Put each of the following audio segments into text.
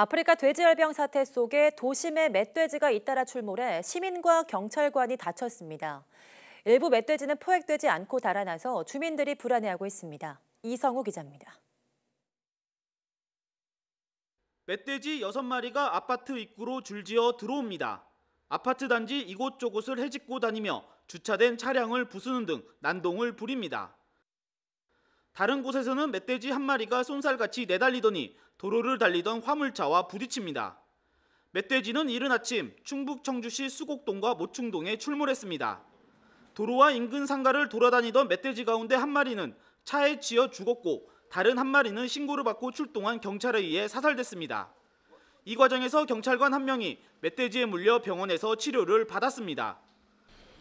아프리카 돼지열병 사태 속에 도심에 멧돼지가 잇따라 출몰해 시민과 경찰관이 다쳤습니다. 일부 멧돼지는 포획되지 않고 달아나서 주민들이 불안해하고 있습니다. 이성우 기자입니다. 멧돼지 6마리가 아파트 입구로 줄지어 들어옵니다. 아파트 단지 이곳저곳을 헤집고 다니며 주차된 차량을 부수는 등 난동을 부립니다. 다른 곳에서는 멧돼지 한 마리가 손살같이 내달리더니 도로를 달리던 화물차와 부딪힙니다. 멧돼지는 이른 아침 충북 청주시 수곡동과 모충동에 출몰했습니다. 도로와 인근 상가를 돌아다니던 멧돼지 가운데 한 마리는 차에 치여 죽었고 다른 한 마리는 신고를 받고 출동한 경찰에 의해 사살됐습니다. 이 과정에서 경찰관 한 명이 멧돼지에 물려 병원에서 치료를 받았습니다.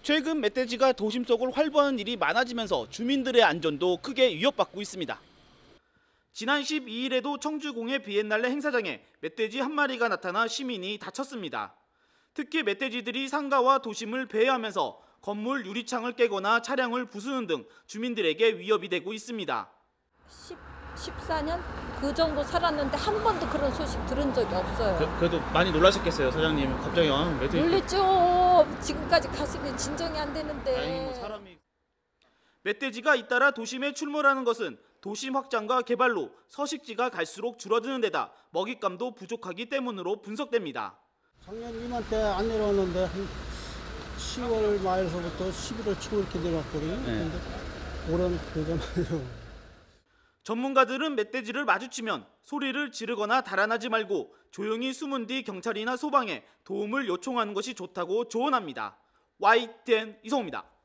최근 멧돼지가 도심 속을 활보하는 일이 많아지면서 주민들의 안전도 크게 위협받고 있습니다. 지난 12일에도 청주공예 비엔날레 행사장에 멧돼지 한 마리가 나타나 시민이 다쳤습니다. 특히 멧돼지들이 상가와 도심을 배회하면서 건물 유리창을 깨거나 차량을 부수는 등 주민들에게 위협이 되고 있습니다. 14년 그 정도 살았는데 한 번도 그런 소식 들은 적이 없어요. 그, 래도 많이 놀라셨겠어요, 사장님. 갑자기 아, 매트. 놀랬죠. 지금까지 갔으면 진정이 안 되는데. 뭐 사람이... 멧돼지가 잇따라 도심에 출몰하는 것은 도심 확장과 개발로 서식지가 갈수록 줄어드는 데다 먹잇감도 부족하기 때문으로 분석됩니다. 작년 이맘때 안 내려왔는데 한 10월 말서부터 11월 초 이렇게 내려왔거든요. 네. 근데 올해는 되잖아요. 전문가들은 멧돼지를 마주치면 소리를 지르거나 달아나지 말고 조용히 숨은 뒤 경찰이나 소방에 도움을 요청하는 것이 좋다고 조언합니다. YTN 이성입니다.